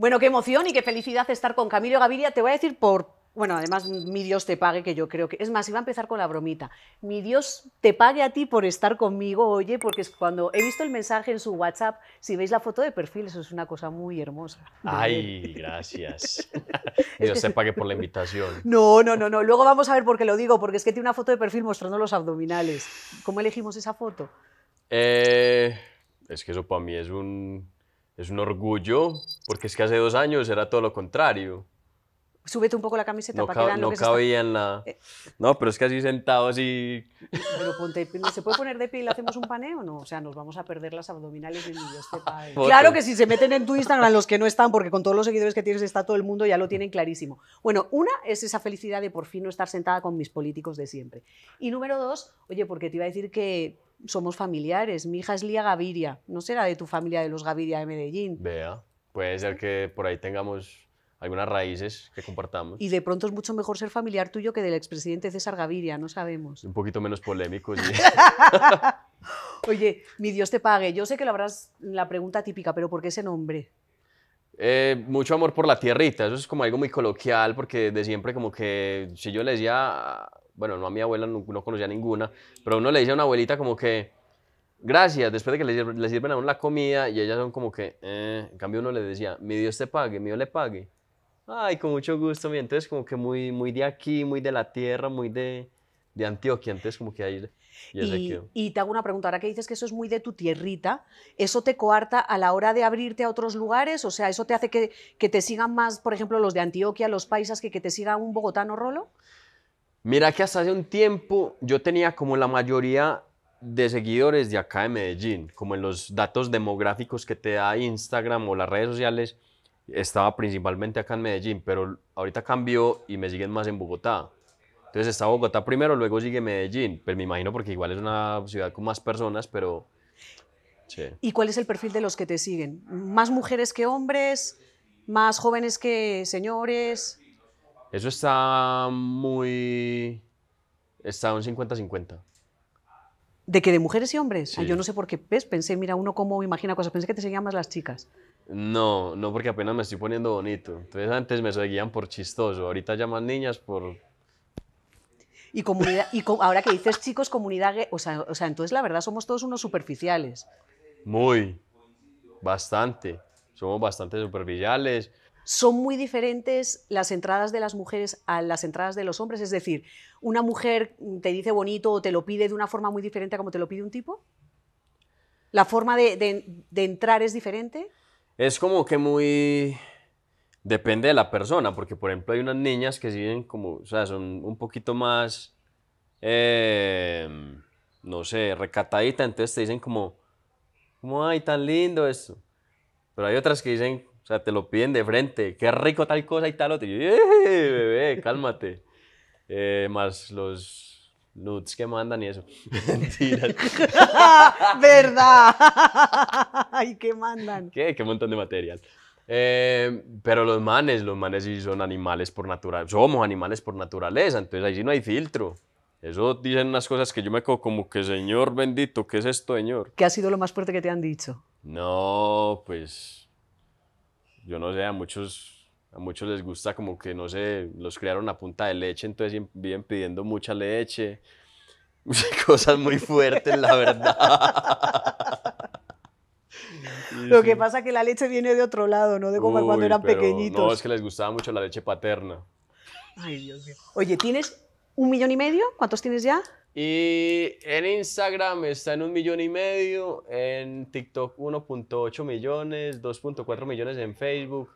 Bueno, qué emoción y qué felicidad estar con Camilo Gaviria. Te voy a decir por, bueno, además, mi Dios te pague, que yo creo que. Es más, iba a empezar con la bromita. Mi Dios te pague a ti por estar conmigo, oye, porque es cuando he visto el mensaje en su WhatsApp, si veis la foto de perfil, eso es una cosa muy hermosa. Ay, gracias. Dios te pague por la invitación. No, no, no, no. Luego vamos a ver por qué lo digo, porque es que tiene una foto de perfil mostrando los abdominales. ¿Cómo elegimos esa foto? Eh, es que eso para mí es un es un orgullo, porque es que hace dos años era todo lo contrario súbete un poco la camiseta para que no lo en la... Eh. No, pero es que así sentado, así... ¿se puede poner de pie y le hacemos un paneo? No, o sea, nos vamos a perder las abdominales este Claro que si se meten en tu Instagram los que no están, porque con todos los seguidores que tienes está todo el mundo, ya lo tienen clarísimo. Bueno, una es esa felicidad de por fin no estar sentada con mis políticos de siempre. Y número dos, oye, porque te iba a decir que somos familiares. Mi hija es Lía Gaviria, no será de tu familia de los Gaviria de Medellín. Vea, puede ser que por ahí tengamos algunas raíces que compartamos. Y de pronto es mucho mejor ser familiar tuyo que del expresidente César Gaviria, no sabemos. Un poquito menos polémico, sí. Oye, mi Dios te pague. Yo sé que lo habrás la pregunta típica, pero ¿por qué ese nombre? Eh, mucho amor por la tierrita, eso es como algo muy coloquial, porque de siempre como que si yo le decía, bueno, no a mi abuela, no, conocía ninguna, pero uno le decía a una abuelita como que, gracias, después de que le, sirven a uno la comida, y ellas son como que, eh", en cambio uno le decía, mi Dios te pague, mi Dios le pague. Ay, con mucho gusto, mi. Entonces, como que muy, muy de aquí, muy de la tierra, muy de, de Antioquia. Entonces, como que ahí. y, te hago una pregunta, ahora que dices que eso es muy de tu tierrita, ¿eso te coarta a la hora de abrirte a otros lugares? O sea, ¿eso te hace que, que te sigan más, por ejemplo, los de Antioquia, los paisas, que que te siga un bogotano rolo? Mira que hasta hace un tiempo yo tenía como la mayoría de seguidores de acá de Medellín, como en los datos demográficos que te da Instagram o las redes sociales, estaba principalmente acá en Medellín, pero ahorita cambió y me siguen más en Bogotá. Entonces está Bogotá primero, luego sigue Medellín, pero pues me imagino porque igual es una ciudad con más personas, pero... Sí. ¿Y cuál es el perfil de los que te siguen? ¿Más mujeres que hombres? ¿Más jóvenes que señores? Eso está muy... Está un 50-50. ¿De que de mujeres y hombres? Ah, yo no sé por qué ¿ves? pensé, mira, uno cómo imagina cosas. Pensé que te seguían más las chicas. No, no, porque apenas me estoy poniendo bonito. Entonces antes me seguían por chistoso, ahorita llaman niñas por... Y, comunidad, y ahora que dices chicos, comunidad, o sea, o sea, entonces la verdad somos todos unos superficiales. Muy, bastante. Somos bastante superficiales son muy diferentes las entradas de las mujeres a las entradas de los hombres. Es decir, ¿una mujer te dice bonito o te lo pide de una forma muy diferente a como te lo pide un tipo? ¿La forma de, entrar es diferente? Es como que muy... Depende de la persona, porque por ejemplo hay unas niñas que siguen como, o sea, son un poquito más, em, no sé, recataditas, entonces te dicen como, como, ay, tan lindo esto. Pero hay otras que dicen sea, te lo piden de frente. Qué rico tal cosa y tal otro. Y yo, eh, bebé, cálmate. Eh, más los nudes que mandan y eso. ¡Verdad! ¿Y qué mandan? ¿Qué? Qué montón de material. Eh, pero los manes, los manes sí son animales por naturaleza. Somos animales por naturaleza, entonces ahí sí no hay filtro. Eso dicen unas cosas que yo me quedo como que, señor bendito, ¿qué es esto, señor? ¿Qué ha sido lo más fuerte que te han dicho? No, pues yo no sé, a muchos, a muchos les gusta como que, no sé, los criaron a punta de leche, entonces viven pidiendo mucha leche, cosas muy fuertes, la verdad. Lo que pasa es que la leche viene de otro lado, no de cuando eran pequeñitos. No, es que les gustaba mucho la leche paterna. Ay, Dios mío. Oye, ¿tienes un millón y medio? ¿Cuántos tienes ya? Y en Instagram está en un millón y medio, en TikTok 1.8 millones, 2.4 millones en Facebook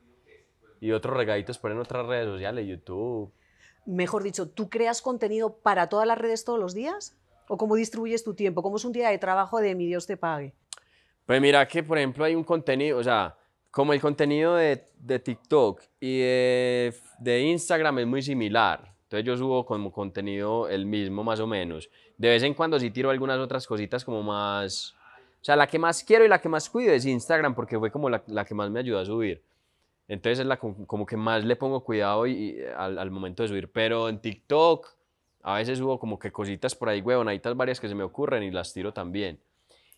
y otros regaditos por en otras redes sociales, YouTube. Mejor dicho, ¿tú creas contenido para todas las redes todos los días? ¿O cómo distribuyes tu tiempo? ¿Cómo es un día de trabajo de mi Dios te pague? Pues mira que, por ejemplo, hay un contenido, o sea, como el contenido de, TikTok y de Instagram es muy similar entonces yo subo como contenido el mismo más o menos. De vez en cuando sí tiro algunas otras cositas como más... O sea, la que más quiero y la que más cuido es Instagram porque fue como la, que más me ayudó a subir. Entonces es la como que más le pongo cuidado y, al, momento de subir. Pero en TikTok a veces subo como que cositas por ahí, huevonaditas varias que se me ocurren y las tiro también.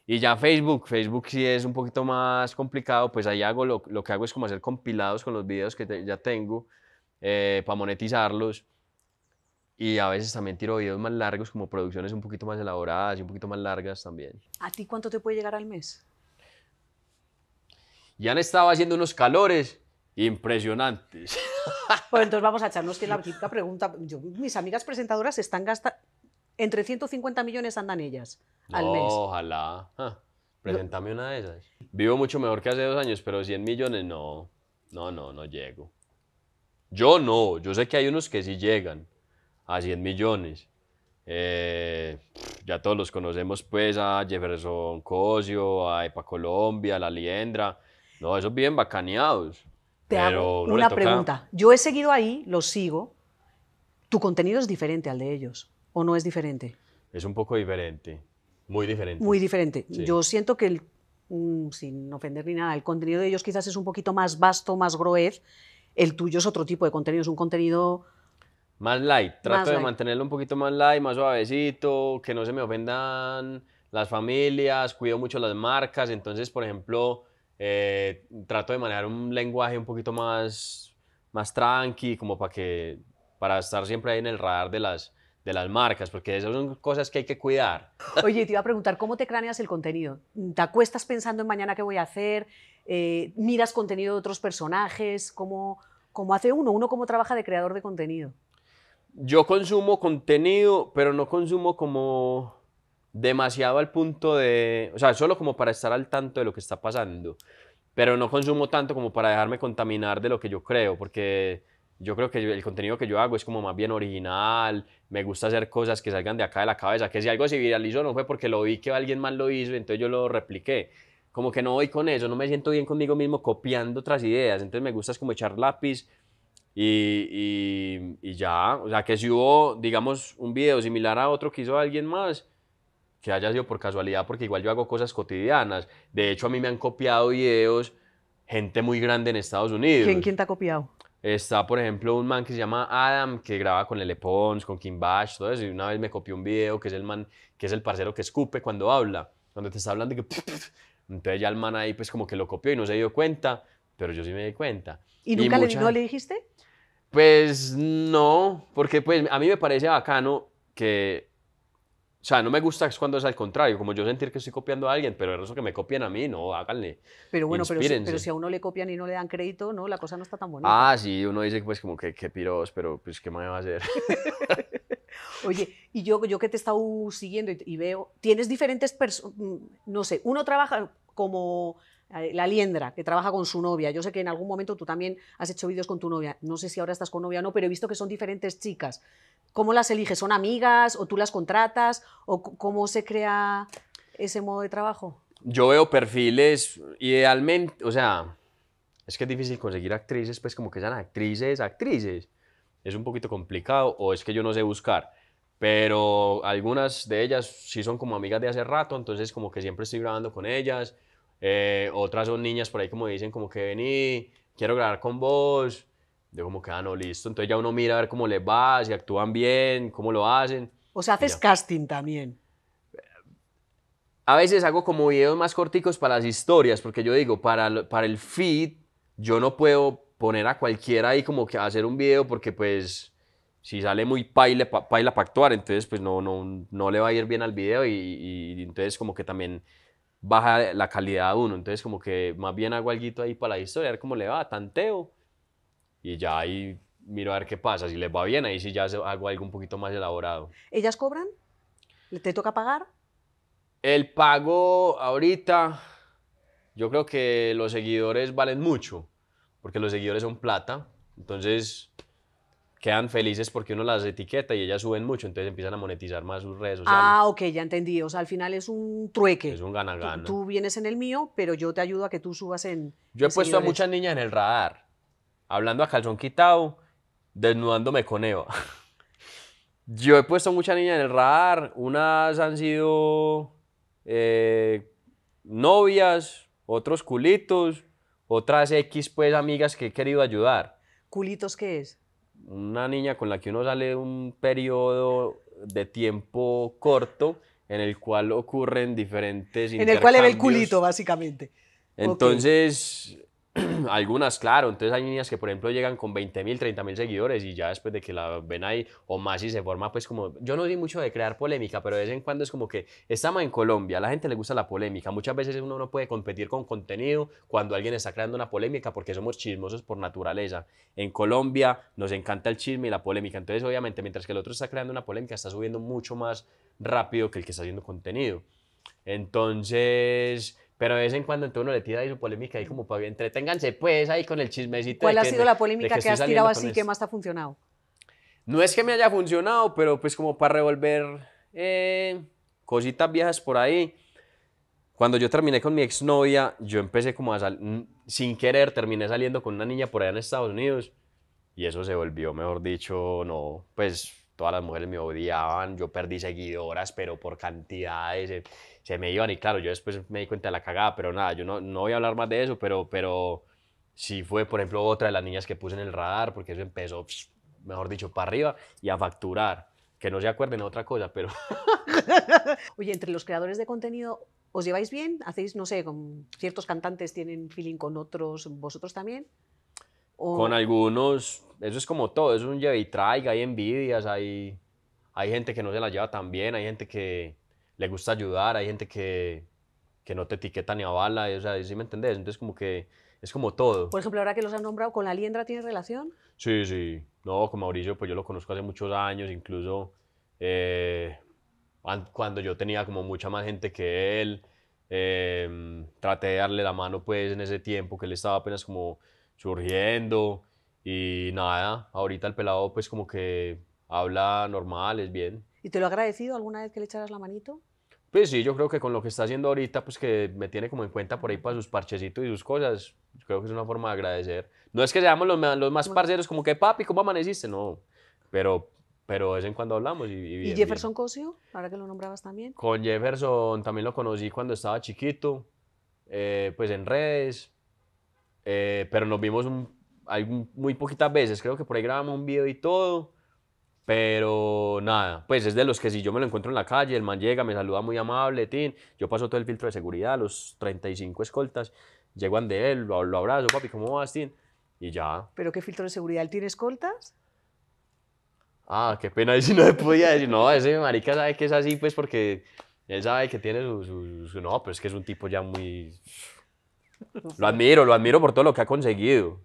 Y ya Facebook, Facebook sí es un poquito más complicado, pues ahí hago lo, que hago es como hacer compilados con los videos que ya tengo eh, para monetizarlos y a veces también tiro videos más largos, como producciones un poquito más elaboradas y un poquito más largas también. ¿A ti cuánto te puede llegar al mes? Ya han estado haciendo unos calores impresionantes. Bueno, pues entonces vamos a echarnos que la típica pregunta. mis amigas presentadoras están gastando. Entre 150 millones andan ellas al mes. Ojalá. Ah, preséntame una de esas. Vivo mucho mejor que hace dos años, pero 100 millones no. No, no, no llego. Yo no. Yo sé que hay unos que sí llegan a 100 millones. Eh, ya todos los conocemos, pues, a Jefferson Cosio, a Epa Colombia, a La Liendra. No, esos bien bacaneados. Te pero hago una pregunta. Yo he seguido ahí, los sigo. ¿Tu contenido es diferente al de ellos o no es diferente? Es un poco diferente, muy diferente. Muy diferente. Yo siento que, mm, sin ofender ni nada, el contenido de ellos quizás es un poquito más vasto, más groez. El tuyo es otro tipo de contenido, es un contenido más light, trato de mantenerlo un poquito más light, más suavecito, que no se me ofendan las familias, cuido mucho las marcas, entonces, por ejemplo, eh, trato de manejar un lenguaje un poquito más, más tranqui, como para que, para estar siempre ahí en el radar de las, de las marcas, porque esas son cosas que hay que cuidar. Oye, te iba a preguntar, ¿cómo te craneas el contenido? ¿Te acuestas pensando en mañana qué voy a hacer? Eh, ¿Miras contenido de otros personajes? ¿Cómo, ¿Cómo hace uno? ¿Uno cómo trabaja de creador de contenido? yo consumo contenido, pero no consumo como demasiado al punto de, o sea, solo como para estar al tanto de lo que está pasando, pero no consumo tanto como para dejarme contaminar de lo que yo creo, porque yo creo que el contenido que yo hago es como más bien original, me gusta hacer cosas que salgan de acá de la cabeza, que si algo se viralizó no fue porque lo vi que alguien más lo hizo, entonces yo lo repliqué. Como que no voy con eso, no me siento bien conmigo mismo copiando otras ideas, entonces me gusta es como echar lápiz y, y, ya, o sea, que si hubo, digamos, un video similar a otro que hizo alguien más, que haya sido por casualidad, porque igual yo hago cosas cotidianas. De hecho, a mí me han copiado videos gente muy grande en Estados Unidos. ¿Quién, quién te ha copiado? Está, por ejemplo, un man que se llama Adam, que graba con Lele Pons, con Kim Bash, todo eso. Y una vez me copió un video que es el man, que es el parcero que escupe cuando habla, cuando te está hablando y que... Entonces ya el man ahí pues como que lo copió y no se dio cuenta, pero yo sí me di cuenta. ¿Y, nunca no le dijiste? Pues no, porque pues a mí me parece bacano que, o sea, no me gusta cuando es al contrario, como yo sentir que estoy copiando a alguien, pero eso que me copien a mí, no, háganle. Pero bueno, pero si, a uno le copian y no le dan crédito, no, la cosa no está tan bonita. Ah, sí, uno dice pues como que qué piros, pero pues qué me va a hacer. Oye, y yo, yo que te he estado siguiendo y, y veo, tienes diferentes personas, mm, no sé, uno trabaja como eh, la liendra, que trabaja con su novia. Yo sé que en algún momento tú también has hecho vídeos con tu novia. No sé si ahora estás con novia o no, pero he visto que son diferentes chicas. ¿Cómo las eliges? ¿Son amigas o tú las contratas? ¿O cómo se crea ese modo de trabajo? Yo veo perfiles idealmente, o sea, es que es difícil conseguir actrices, pues como que sean actrices, actrices. Es un poquito complicado o es que yo no sé buscar pero algunas de ellas sí son como amigas de hace rato, entonces como que siempre estoy grabando con ellas eh, otras son niñas por ahí como dicen como que vení, quiero grabar con vos. Yo como que, ah, no, listo. Entonces ya uno mira a ver cómo le va, si actúan bien, cómo lo hacen. O sea, haces casting también. A veces hago como videos más corticos para las historias, porque yo digo, para, para el feed yo no puedo poner a cualquiera ahí como que hacer un video porque pues si sale muy paila, paila para actuar, entonces pues no, no, no le va a ir bien al video y, y entonces como que también baja la calidad de uno. Entonces, como que más bien hago algo ahí para la historia, a ver cómo le va, tanteo. Y ya ahí miro a ver qué pasa. Si les va bien, ahí si ya hago algo un poquito más elaborado. ¿Ellas cobran? ¿Te toca pagar? El pago ahorita, yo creo que los seguidores valen mucho, porque los seguidores son plata. Entonces, quedan felices porque uno las etiqueta y ellas suben mucho, entonces empiezan a monetizar más sus redes sociales. Ah, ok, ya entendí. O sea, al final es un trueque. Es un gana-gana. Tú, vienes en el mío, pero yo te ayudo a que tú subas en. Yo he puesto a muchas niñas en el radar, hablando a calzón quitado, desnudándome con Eva. yo he puesto a muchas niñas en el radar, unas han sido eh, novias, otros culitos, otras X, pues amigas que he querido ayudar. ¿Culitos qué es? una niña con la que uno sale un periodo de tiempo corto en el cual ocurren diferentes En el cual le ve el culito, básicamente. Entonces, algunas, claro, entonces hay niñas que, por ejemplo, llegan con 20.000, 30.000 seguidores y ya después de que la ven ahí, o más y se forma, pues como, yo no soy mucho de crear polémica, pero de vez en cuando es como que estamos en Colombia, a la gente le gusta la polémica, muchas veces uno no puede competir con contenido cuando alguien está creando una polémica porque somos chismosos por naturaleza. En Colombia nos encanta el chisme y la polémica, entonces obviamente mientras que el otro está creando una polémica, está subiendo mucho más rápido que el que está haciendo contenido. Entonces pero de vez en cuando entonces uno le tira ahí su polémica y como para que entreténganse pues ahí con el chismecito. ¿Cuál ha sido la polémica que, has tirado así que más te ha funcionado? No es que me haya funcionado, pero pues como para revolver eh, cositas viejas por ahí. Cuando yo terminé con mi exnovia, yo empecé como a sin querer, terminé saliendo con una niña por allá en Estados Unidos. Y eso se volvió, mejor dicho, no, pues todas las mujeres me odiaban, yo perdí seguidoras, pero por cantidades. Eh, se me iban y claro, yo después me di cuenta de la cagada, pero nada, yo no, no voy a hablar más de eso, pero, pero si fue, por ejemplo, otra de las niñas que puse en el radar, porque eso empezó, mejor dicho, para arriba y a facturar. Que no se acuerden otra cosa, pero... Oye, entre los creadores de contenido, ¿os lleváis bien? ¿Hacéis, no sé, con ciertos cantantes tienen feeling con otros, vosotros también? Con algunos, eso es como todo, es un lleve y traiga, hay envidias, hay, hay gente que no se la lleva tan bien, hay gente que le gusta ayudar, hay gente que, que no te etiqueta ni avala, o sea, ¿sí me entendés? Entonces como que es como todo. Por ejemplo, ahora que los han nombrado, ¿con la liendra tiene relación? Sí, sí. No, con Mauricio, pues yo lo conozco hace muchos años, incluso eh, cuando yo tenía como mucha más gente que él, em, traté de darle la mano pues en ese tiempo que él estaba apenas como surgiendo y nada, ahorita el pelado pues como que habla normal, es bien. ¿Y te lo ha agradecido alguna vez que le echaras la manito? Pues sí, yo creo que con lo que está haciendo ahorita, pues que me tiene como en cuenta por ahí para sus parchecitos y sus cosas, creo que es una forma de agradecer. No es que seamos los, más parceros, como que papi, ¿cómo amaneciste? No, pero, pero de vez en cuando hablamos. ¿Y, Jefferson Cosio? Ahora que lo nombrabas también. Con Jefferson también lo conocí cuando estaba chiquito, eh, pues en redes, eh, pero nos vimos muy poquitas veces, creo que por ahí grabamos un video y todo pero nada, pues es de los que si yo me lo encuentro en la calle, el man llega, me saluda muy amable, tin, yo paso todo el filtro de seguridad, los 35 escoltas, llegan de él, lo, abrazo, papi, ¿cómo vas, tin? Y ya. ¿Pero qué filtro de seguridad? ¿Él tiene escoltas? Ah, qué pena, si no se podía decir, no, ese marica sabe que es así, pues porque él sabe que tiene sus… su, no, pero es que es un tipo ya muy... Lo admiro, lo admiro por todo lo que ha conseguido.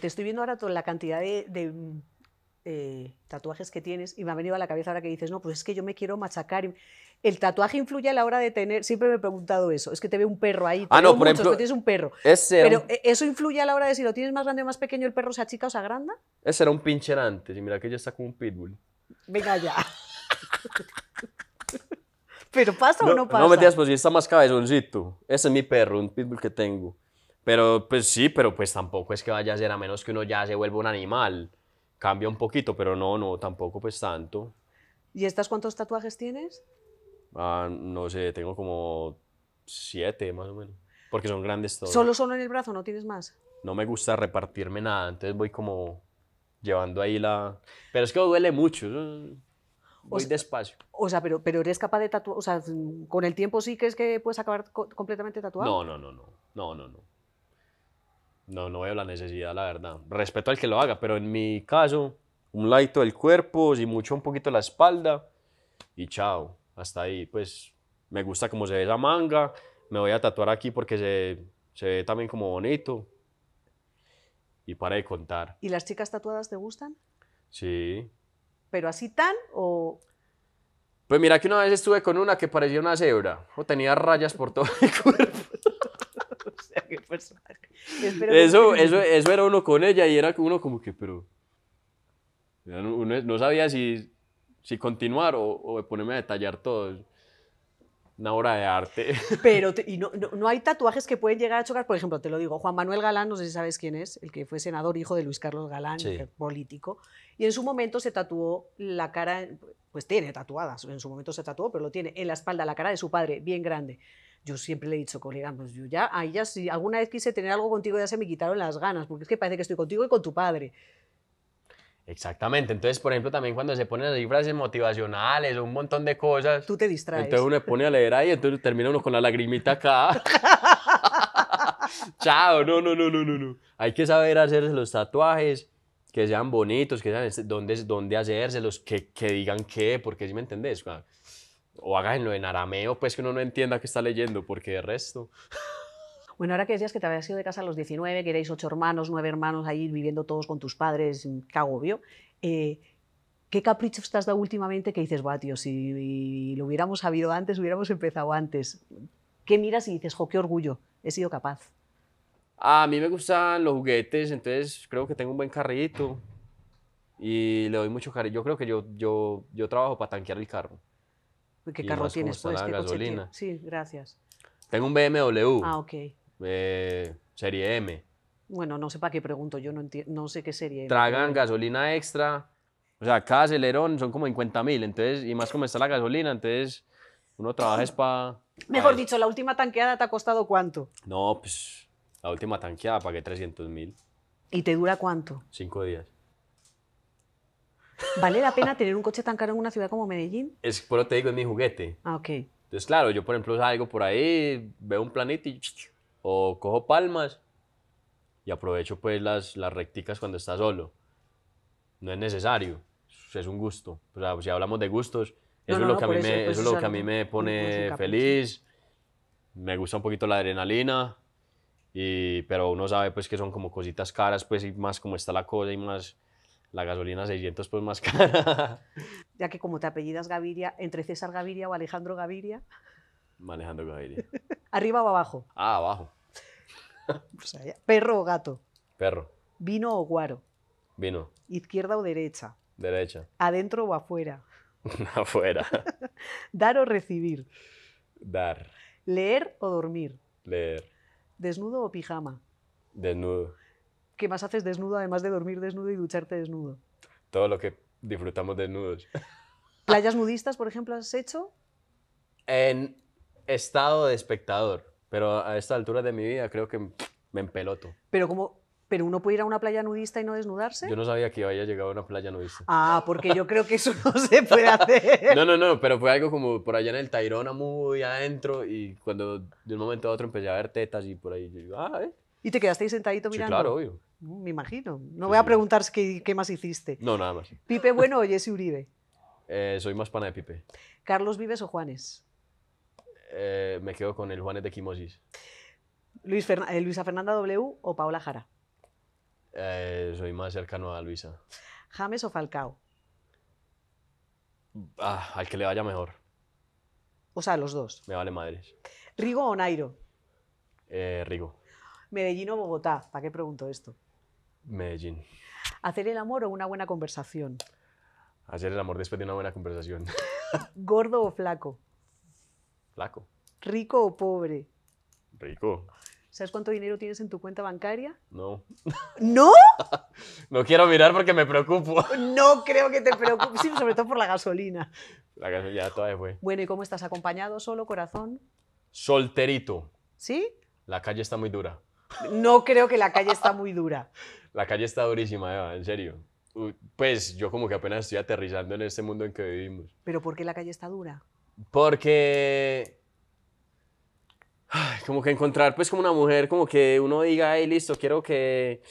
te estoy viendo ahora toda la cantidad de, mm, eh, tatuajes que tienes y me ha venido a la cabeza ahora que dices, no, pues es que yo me quiero machacar. El tatuaje influye a la hora de tener, siempre me he preguntado eso, es que te ve un perro ahí, ah, no, por ejemplo, tienes un perro. pero ¿e-, eso influye a la hora de si lo tienes más grande o más pequeño, el perro se chica o se agranda. Ese era un pincher antes y mira que ya está como un pitbull. Venga ya. ¿Pero pasa o no pasa? No me pues si está más cabezoncito. Ese es mi perro, un pitbull que tengo. Pero pues sí, pero pues tampoco es que vaya a ser a menos que uno ya se vuelva un animal. Cambia un poquito, pero no, no, tampoco pues tanto. ¿Y estas cuántos tatuajes tienes? Ah, no sé, tengo como siete más o menos, porque son grandes todos. ¿Solo solo en el brazo, no tienes más? No me gusta repartirme nada, entonces voy como llevando ahí la... Pero es que duele mucho, voy despacio. O sea, pero, pero eres capaz de tatuar, o sea, con el tiempo sí crees que puedes acabar completamente tatuado. No, no, no, no, no, no, no. No, no veo la necesidad, la verdad. Respeto al que lo haga, pero en mi caso, un light del cuerpo, si mucho un poquito la espalda y chao. Hasta ahí, pues me gusta cómo se ve esa manga. Me voy a tatuar aquí porque se, se ve también como bonito. Y para de contar. ¿Y las chicas tatuadas te gustan? Sí. ¿Pero así tan o...? Pues mira que una vez estuve con una que parecía una cebra. O tenía rayas por todo el cuerpo. Eso, eso, eso era uno con ella y era uno como que, pero. no sabía si, si continuar o, o ponerme a detallar todo una obra de arte. Pero, y no, no, hay tatuajes que pueden llegar a chocar. Por ejemplo, te lo digo, Juan Manuel Galán, no sé si sabes quién es, el que fue senador, hijo de Luis Carlos Galán, político, y en su momento se tatuó la cara, pues tiene tatuadas, en su momento se tatuó, pero lo tiene en la espalda, la cara de su padre, bien grande. Yo siempre le he dicho, colega, pues yo ya, ahí ya si alguna vez quise tener algo contigo ya se me quitaron las ganas, porque es que parece que estoy contigo y con tu padre. Exactamente, entonces por ejemplo también cuando se ponen así frases motivacionales o un montón de cosas. Tú te distraes. Entonces uno se pone a leer ahí, entonces termina uno con la lagrimita acá. Chao, no, no, no, no, no, no. Hay que saber hacerse los tatuajes, que sean bonitos, que sean este, dónde, dónde los que, que digan qué, porque si me entendés o háganlo en arameo, pues que uno no entienda qué está leyendo, porque de resto... Bueno, ahora que decías que te habías ido de casa a los 19, que erais ocho hermanos, nueve hermanos ahí viviendo todos con tus padres, mm, qué agobio. Eh, ¿Qué capricho estás dado últimamente que dices, va, si lo hubiéramos sabido antes, hubiéramos empezado antes? ¿Qué miras y dices, jo, qué orgullo, he sido capaz? A mí me gustan los juguetes, entonces creo que tengo un buen carrito y le doy mucho cariño. Yo creo que yo, yo, yo trabajo para tanquear el carro. ¿Qué carro tienes? Pues, ¿Qué gasolina. sí, gracias. Tengo un BMW. Ah, ok. Eh, serie M. Bueno, no sé para qué pregunto, yo no, no sé qué serie. M, Tragan gasolina extra. O sea, cada acelerón son como 50 mil, entonces, y más como está la gasolina, entonces uno trabaja es para... Mejor dicho, ¿la última tanqueada te ha costado cuánto? No, pues la última tanqueada pagué 300 mil. ¿Y te dura cuánto? Cinco días. ¿Vale la pena tener un coche tan caro en una ciudad como Medellín? Es por lo que te digo, es mi juguete. Ah, ok. Entonces, claro, yo por ejemplo salgo por ahí, veo un planeta y o cojo palmas y aprovecho pues las, las recticas cuando está solo. No es necesario, es un gusto. O sea, si hablamos de gustos, eso es lo que, a, mí me, es lo que a mí me pone feliz. Me gusta un poquito la adrenalina, y, pero uno sabe pues que son como cositas caras, pues y más como está la cosa y más la gasolina 600 pues más cara. Ya que como te apellidas Gaviria, entre César Gaviria o Alejandro Gaviria. Alejandro Gaviria. ¿Arriba o abajo? Ah, abajo. Pues ¿Perro o gato? Perro. ¿Vino o guaro? Vino. ¿Izquierda o derecha? Derecha. ¿Adentro o afuera? afuera. ¿Dar o recibir? Dar. ¿Leer o dormir? Leer. ¿Desnudo o pijama? Desnudo. ¿Qué más haces desnudo, además de dormir desnudo y ducharte desnudo? Todo lo que disfrutamos desnudos. ¿Playas nudistas, por ejemplo, has hecho? En estado de espectador, pero a esta altura de mi vida creo que me empeloto. Pero como pero uno puede ir a una playa nudista y no desnudarse. Yo no sabía que había llegado a una playa nudista. Ah, porque yo creo que eso no se puede hacer. no, no, no, pero fue algo como por allá en el Tairona, muy adentro, y cuando de un momento a otro empecé a ver tetas y por ahí yo digo, ah, ¿eh? ¿Y te quedaste ahí sentadito mirando? Sí, claro, obvio me imagino. No voy a preguntar qué, más hiciste. No, nada más. ¿Pipe Bueno o Jesse Uribe? Eh, soy más pana de Pipe. ¿Carlos Vives o Juanes? Eh, me quedo con el Juanes de Quimosis. Eh, ¿Luisa Fernanda W o Paola Jara? soy más cercano a Luisa. ¿James o Falcao? Ah, al que le vaya mejor. O sea, los dos. Me vale madres. ¿Rigo o Nairo? Rigo. ¿Medellín o Bogotá? ¿Para qué pregunto esto? Medellín. ¿Hacer el amor o una buena conversación? Hacer el amor después de una buena conversación. ¿Gordo o flaco? Flaco. ¿Rico o pobre? Rico. ¿Sabes cuánto dinero tienes en tu cuenta bancaria? No. ¿No? no quiero mirar porque me preocupo. No creo que te preocupes, sobre todo por la gasolina. La gasolina todavía fue. Bueno, ¿y cómo estás? ¿Acompañado, solo, corazón? Solterito. ¿Sí? La calle está muy dura. No creo que la calle está muy dura. La calle está durísima, Eva, en serio. Pues yo como que apenas estoy aterrizando en este mundo en que vivimos. ¿Pero por qué la calle está dura? Porque... como que encontrar pues como una mujer, como que uno diga, hey, listo, quiero que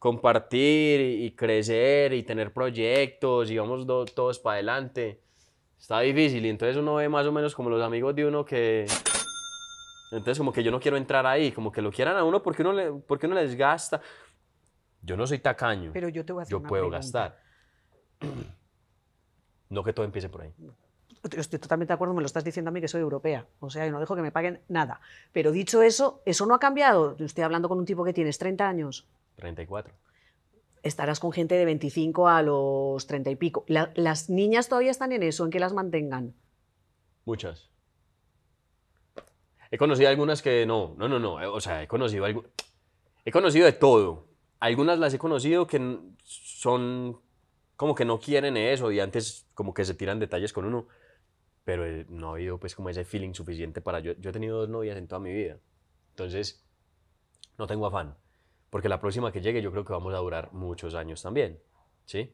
compartir y crecer y tener proyectos y vamos todos para adelante. Está difícil y entonces uno ve más o menos como los amigos de uno que... Entonces como que yo no quiero entrar ahí, como que lo quieran a uno porque uno, le, porque uno les gasta. Yo no soy tacaño. Pero yo te Yo puedo gastar. No que todo empiece por ahí. Estoy totalmente de acuerdo, me lo estás diciendo a mí que soy europea. O sea, yo no dejo que me paguen nada. Pero dicho eso, eso no ha cambiado. Estoy hablando con un tipo que tienes 30 años. 34. Estarás con gente de 25 a los 30 y pico. ¿Las niñas todavía están en eso, en que las mantengan? Muchas. He conocido algunas que no, no, no, no, o sea, he conocido algo, he conocido de todo. Algunas las he conocido que son como que no quieren eso y antes como que se tiran detalles con uno, pero eh, no ha habido pues como ese feeling suficiente para yo. Yo he tenido dos novias en toda mi vida, entonces no tengo afán, porque la próxima que llegue yo creo que vamos a durar muchos años también, ¿sí?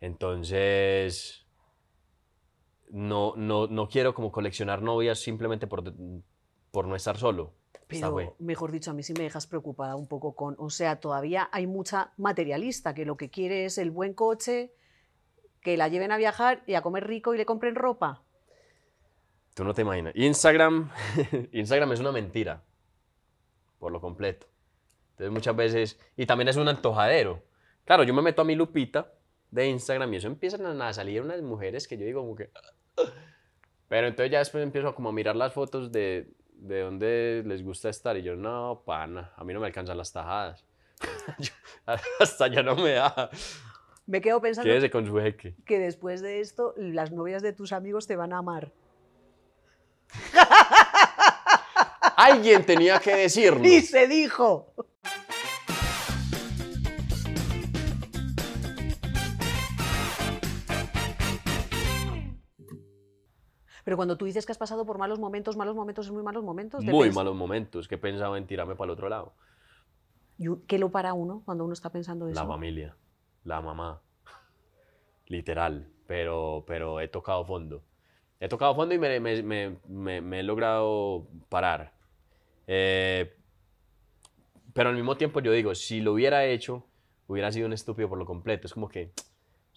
Entonces, no, no, no quiero como coleccionar novias simplemente por, por no estar solo. Pero, mejor dicho, a mí sí me dejas preocupada un poco con, o sea, todavía hay mucha materialista que lo que quiere es el buen coche, que la lleven a viajar y a comer rico y le compren ropa. Tú no te imaginas. Instagram, Instagram es una mentira, por lo completo. Entonces muchas veces, y también es un antojadero. Claro, yo me meto a mi lupita de Instagram y eso empiezan a salir unas mujeres que yo digo como que... Ah". Pero entonces ya después empiezo como a mirar las fotos de, ¿de dónde les gusta estar? Y yo, no, pana, a mí no me alcanzan las tajadas. hasta ya no me da. Me quedo pensando que después de esto las novias de tus amigos te van a amar. Alguien tenía que decirlo. Y se dijo. Pero cuando tú dices que has pasado por malos momentos, malos momentos es muy malos momentos. Muy malos momentos, que pensaba en tirarme para el otro lado. ¿Y qué lo para uno cuando uno está pensando eso? La familia, la mamá, literal, pero, pero he tocado fondo. He tocado fondo y me, he logrado parar. Eh, pero al mismo tiempo yo digo, si lo hubiera hecho, hubiera sido un estúpido por lo completo. Es como que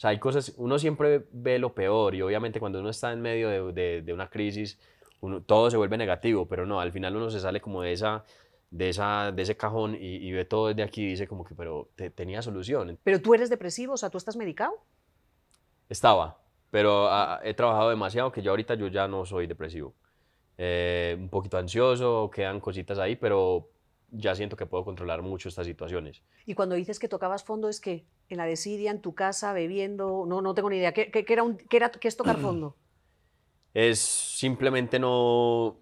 sea, hay cosas, uno siempre ve lo peor y obviamente cuando uno está en medio de, de, una crisis, uno, todo se vuelve negativo, pero no, al final uno se sale como de esa de, esa, de ese cajón y, ve todo desde aquí y dice como que, pero tenía solución. ¿Pero tú eres depresivo? O sea, ¿tú estás medicado? Estaba, pero ah, ah, he trabajado demasiado que yo ahorita yo ya no soy depresivo. Eh, un poquito ansioso, quedan cositas ahí, pero, ya siento que puedo controlar mucho estas situaciones. Y cuando dices que tocabas fondo, ¿es que en la desidia, en tu casa, bebiendo? No, no tengo ni idea. ¿Qué, era un, qué, era, es tocar fondo? Es simplemente no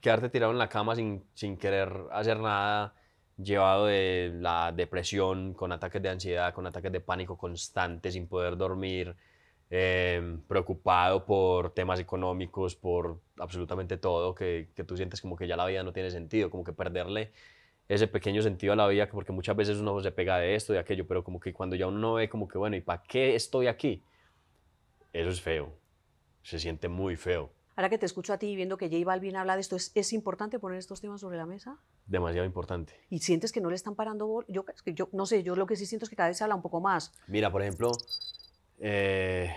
quedarte tirado en la cama sin, sin querer hacer nada, llevado de la depresión, con ataques de ansiedad, con ataques de pánico constantes, sin poder dormir, Em, preocupado por temas económicos, por absolutamente todo, que, tú sientes como que ya la vida no tiene sentido, como que perderle ese pequeño sentido a la vida, porque muchas veces uno se pega de esto, de aquello, pero como que cuando ya uno no ve como que, bueno, ¿y para qué estoy aquí? Eso es feo, se siente muy feo. Ahora que te escucho a ti viendo que J Balvin habla de esto, ¿es, importante poner estos temas sobre la mesa? Demasiado importante. ¿Y sientes que no le están parando? Yo, yo no sé, yo lo que sí siento es que cada vez se habla un poco más. Mira, por ejemplo, eh,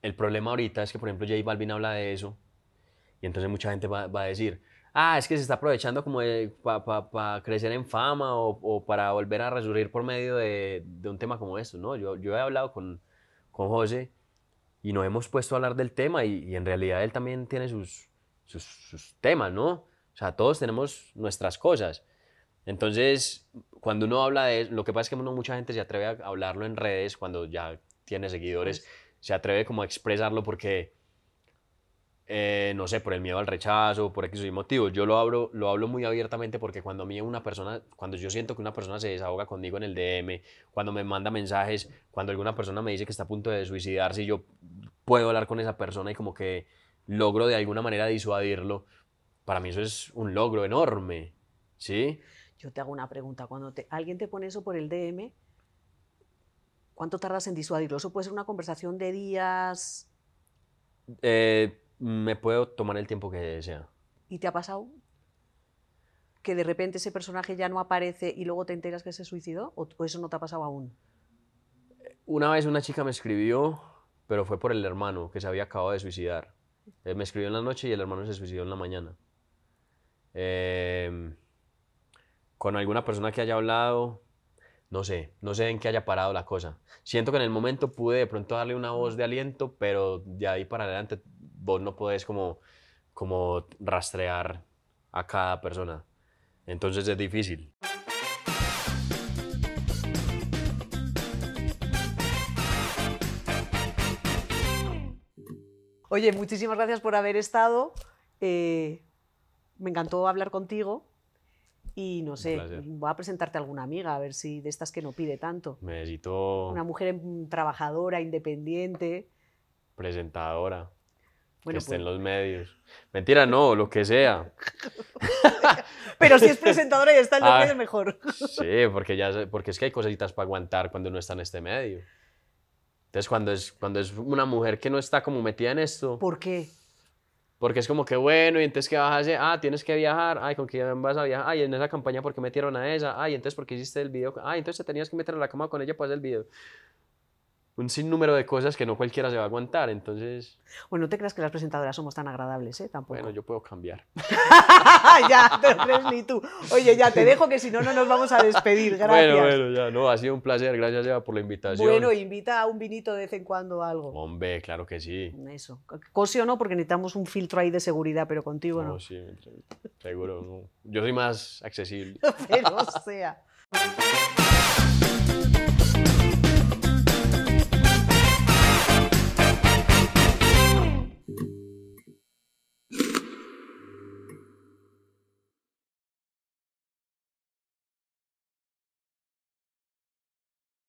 el problema ahorita es que, por ejemplo, J Balvin habla de eso y entonces mucha gente va, a decir, ah, es que se está aprovechando como para crecer en fama o, para volver a resurgir por medio de, un tema como esto, ¿no? Yo, yo he hablado con, con, José y nos hemos puesto a hablar del tema y, en realidad él también tiene sus, sus, sus, temas, ¿no? O sea, todos tenemos nuestras cosas. Entonces, cuando uno habla de eso, lo que pasa es que mucha gente se atreve a hablarlo en redes cuando ya tiene seguidores, pues se atreve como a expresarlo porque, eh, no sé, por el miedo al rechazo, por X soy motivo. Yo lo hablo, lo hablo muy abiertamente porque cuando a mí una persona, cuando yo siento que una persona se desahoga conmigo en el DM, cuando me manda mensajes, cuando alguna persona me dice que está a punto de suicidarse y yo puedo hablar con esa persona y como que logro de alguna manera disuadirlo, para mí eso es un logro enorme, ¿sí? sí yo te hago una pregunta. Cuando te, alguien te pone eso por el DM, ¿cuánto tardas en disuadirlo? Eso puede ser una conversación de días. Eh, me puedo tomar el tiempo que sea. ¿Y te ha pasado que de repente ese personaje ya no aparece y luego te enteras que se suicidó? ¿O, eso no te ha pasado aún? Una vez una chica me escribió, pero fue por el hermano que se había acabado de suicidar. Eh, me escribió en la noche y el hermano se suicidó en la mañana. Eh, con alguna persona que haya hablado, no sé, no sé en qué haya parado la cosa. Siento que en el momento pude de pronto darle una voz de aliento, pero de ahí para adelante vos no podés como, como rastrear a cada persona. Entonces es difícil. Oye, muchísimas gracias por haber estado. Eh, me encantó hablar contigo. Y no sé, voy a presentarte a alguna amiga, a ver si de estas que no pide tanto. Me Necesito. Una mujer em, trabajadora, independiente. Presentadora. que esté pues en los medios. Mentira, no, lo que sea. Pero si es presentadora y está en los ah, medios, mejor. sí, porque, ya, porque es que hay cositas para aguantar cuando no está en este medio. Entonces, cuando es, cuando es una mujer que no está como metida en esto. ¿Por qué? Porque es como que bueno, y entonces que vas a hacer, ah, tienes que viajar, ay, ¿con quién vas a viajar? Ay, en esa campaña porque metieron a esa, ay, entonces porque hiciste el video, ay, entonces te tenías que meter a la cama con ella para hacer el video un sinnúmero de cosas que no cualquiera se va a aguantar, entonces... Bueno, no te creas que las presentadoras somos tan agradables, ¿eh? Tampoco. Bueno, yo puedo cambiar. ya, no crees ni tú. Oye, ya te dejo que si no, no nos vamos a despedir. Gracias. Bueno, bueno, ya, no, ha sido un placer. Gracias, Eva, por la invitación. Bueno, invita a un vinito de vez en cuando o algo. Hombre, claro que sí. Eso. o no, porque necesitamos un filtro ahí de seguridad, pero contigo no. No, sí, seguro. No. Yo soy más accesible. pero sea.